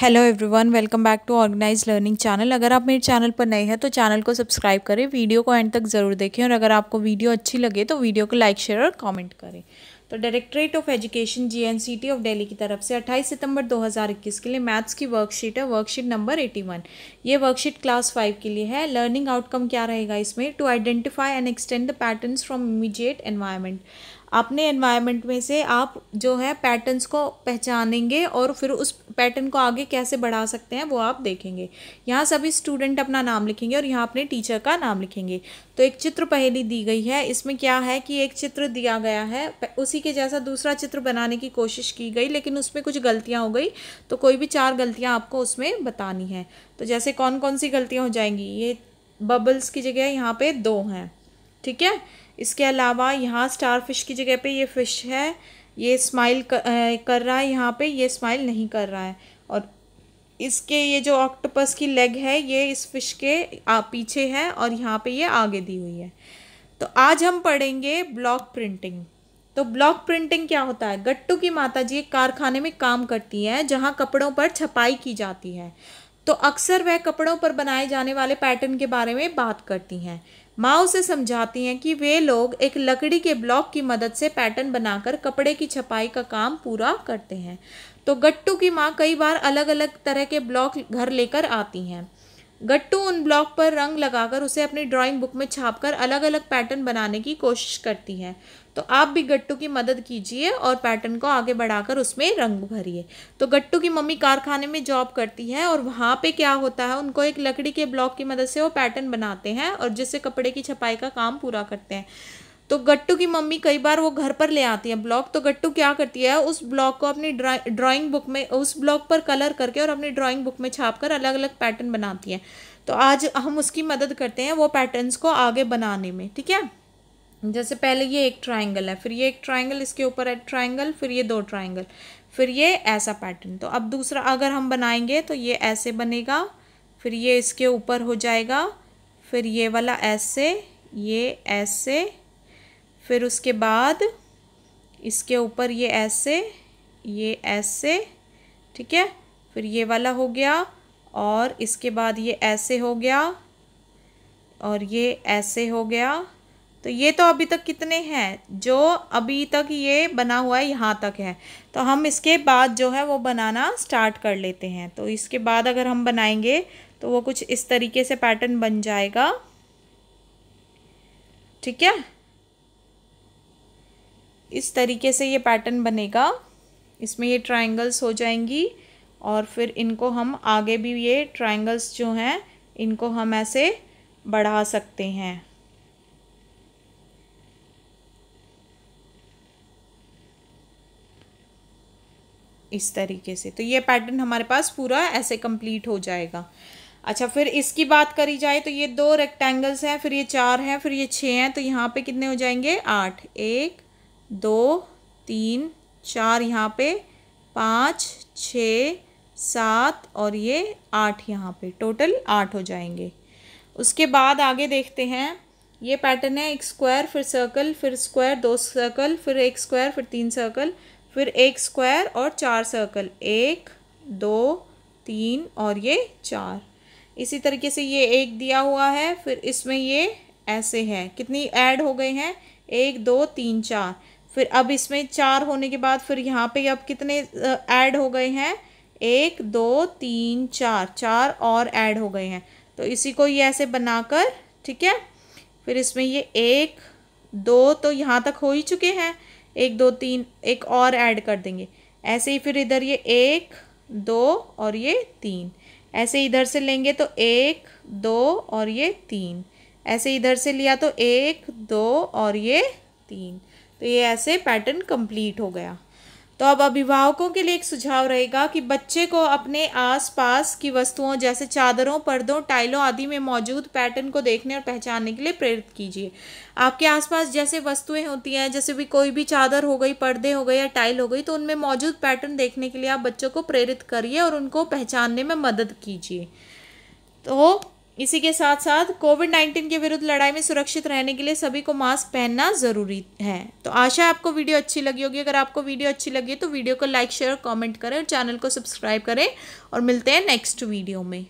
hello everyone welcome back to organize learning channel अगर आप मेरे चैनल पर नए हैं तो चैनल को सब्सक्राइब करें वीडियो को एंड तक ज़रूर देखें और अगर आपको वीडियो अच्छी लगे तो वीडियो को लाइक शेयर और कमेंट करें तो directorate of education GNCT of Delhi की तरफ से 28 सितंबर 2021 के लिए मैथ्स की वर्कशीट है वर्कशीट नंबर 81 ये वर्कशीट क्लास फाइव के लिए है लर्निंग आउटकम क्या रहेगा इसमें to identify and extend the patterns from immediate environment अपने एनवायरनमेंट में से आप जो है पैटर्न्स को पहचानेंगे और फिर उस पैटर्न को आगे कैसे बढ़ा सकते हैं वो आप देखेंगे यहाँ सभी स्टूडेंट अपना नाम लिखेंगे और यहाँ अपने टीचर का नाम लिखेंगे तो एक चित्र पहली दी गई है इसमें क्या है कि एक चित्र दिया गया है उसी के जैसा दूसरा चित्र बनाने की कोशिश की गई लेकिन उसमें कुछ गलतियाँ हो गई तो कोई भी चार गलतियाँ आपको उसमें बतानी है तो जैसे कौन कौन सी गलतियाँ हो जाएंगी ये बबल्स की जगह यहाँ पे दो हैं ठीक है इसके अलावा यहाँ स्टार फिश की जगह पे ये फ़िश है ये स्माइल कर, रहा है यहाँ पे ये स्माइल नहीं कर रहा है और इसके ये जो ऑक्टोपस की लेग है ये इस फिश के आ, पीछे है और यहाँ पे ये आगे दी हुई है तो आज हम पढ़ेंगे ब्लॉक प्रिंटिंग तो ब्लॉक प्रिंटिंग क्या होता है गट्टू की माता जी एक कारखाने में काम करती है जहाँ कपड़ों पर छपाई की जाती है तो अक्सर वह कपड़ों पर बनाए जाने वाले पैटर्न के बारे में बात करती हैं माँ उसे समझाती हैं कि वे लोग एक लकड़ी के ब्लॉक की मदद से पैटर्न बनाकर कपड़े की छपाई का काम पूरा करते हैं तो गट्टू की माँ कई बार अलग अलग तरह के ब्लॉक घर लेकर आती हैं गट्टू उन ब्लॉक पर रंग लगाकर उसे अपनी ड्राइंग बुक में छापकर अलग अलग पैटर्न बनाने की कोशिश करती है तो आप भी गट्टू की मदद कीजिए और पैटर्न को आगे बढ़ाकर उसमें रंग भरिए तो गट्टू की मम्मी कारखाने में जॉब करती है और वहाँ पे क्या होता है उनको एक लकड़ी के ब्लॉक की मदद से वो पैटर्न बनाते हैं और जिससे कपड़े की छपाई का काम पूरा करते हैं तो गट्टू की मम्मी कई बार वो घर पर ले आती है ब्लॉक तो गट्टू क्या करती है उस ब्लॉक को अपनी ड्राइंग बुक में उस ब्लॉक पर कलर करके और अपनी ड्राइंग बुक में छाप कर अलग अलग पैटर्न बनाती है तो आज हम उसकी मदद करते हैं वो पैटर्न्स को आगे बनाने में ठीक है जैसे पहले ये एक ट्राइंगल है फिर ये एक ट्राइंगल इसके ऊपर एक ट्राइंगल फिर ये दो ट्राइंगल फिर ये ऐसा पैटर्न तो अब दूसरा अगर हम बनाएंगे तो ये ऐसे बनेगा फिर ये इसके ऊपर हो जाएगा फिर ये वाला ऐसे ये ऐसे फिर उसके बाद इसके ऊपर ये ऐसे ये ऐसे ठीक है फिर ये वाला हो गया और इसके बाद ये ऐसे हो गया और ये ऐसे हो गया तो ये तो अभी तक कितने हैं जो अभी तक ये बना हुआ है यहाँ तक है तो हम इसके बाद जो है वो बनाना स्टार्ट कर लेते हैं तो इसके बाद अगर हम बनाएंगे तो वो कुछ इस तरीके से पैटर्न बन जाएगा ठीक है इस तरीके से ये पैटर्न बनेगा इसमें ये ट्राइंगल्स हो जाएंगी और फिर इनको हम आगे भी ये ट्राइंगल्स जो हैं इनको हम ऐसे बढ़ा सकते हैं इस तरीके से तो ये पैटर्न हमारे पास पूरा ऐसे कंप्लीट हो जाएगा अच्छा फिर इसकी बात करी जाए तो ये दो रेक्टेंगल्स हैं फिर ये चार हैं फिर ये छः हैं तो यहाँ पे कितने हो जाएंगे आठ एक दो तीन चार यहाँ पे पाँच छ सात और ये आठ यहाँ पे टोटल आठ हो जाएंगे उसके बाद आगे देखते हैं ये पैटर्न है एक स्क्वायर फिर सर्कल फिर स्क्वायर दो सर्कल फिर एक स्क्वायर फिर तीन सर्कल फिर एक स्क्वायर और चार सर्कल एक दो तीन और ये चार इसी तरीके से ये एक दिया हुआ है फिर इसमें ये ऐसे है कितनी ऐड हो गए हैं एक दो तीन चार फिर अब इसमें चार होने के बाद फिर यहाँ पे अब कितने ऐड हो गए हैं एक दो तीन चार चार और ऐड हो गए हैं तो इसी को ये ऐसे बनाकर ठीक है फिर इसमें ये एक दो तो यहाँ तक हो ही चुके हैं एक दो तीन एक और ऐड कर देंगे ऐसे ही फिर इधर ये एक दो और ये तीन ऐसे इधर से लेंगे तो एक दो और ये तीन ऐसे इधर से लिया तो एक दो और ये तीन तो ये ऐसे पैटर्न कंप्लीट हो गया तो अब अभिभावकों के लिए एक सुझाव रहेगा कि बच्चे को अपने आसपास की वस्तुओं जैसे चादरों पर्दों टाइलों आदि में मौजूद पैटर्न को देखने और पहचानने के लिए प्रेरित कीजिए आपके आसपास जैसे वस्तुएं होती हैं जैसे भी कोई भी चादर हो गई पर्दे हो गए या टाइल हो गई तो उनमें मौजूद पैटर्न देखने के लिए आप बच्चों को प्रेरित करिए और उनको पहचानने में मदद कीजिए तो इसी के साथ साथ कोविड नाइन्टीन के विरुद्ध लड़ाई में सुरक्षित रहने के लिए सभी को मास्क पहनना ज़रूरी है तो आशा है आपको वीडियो अच्छी लगी होगी अगर आपको वीडियो अच्छी लगी तो वीडियो को लाइक शेयर कमेंट करें और चैनल को सब्सक्राइब करें और मिलते हैं नेक्स्ट वीडियो में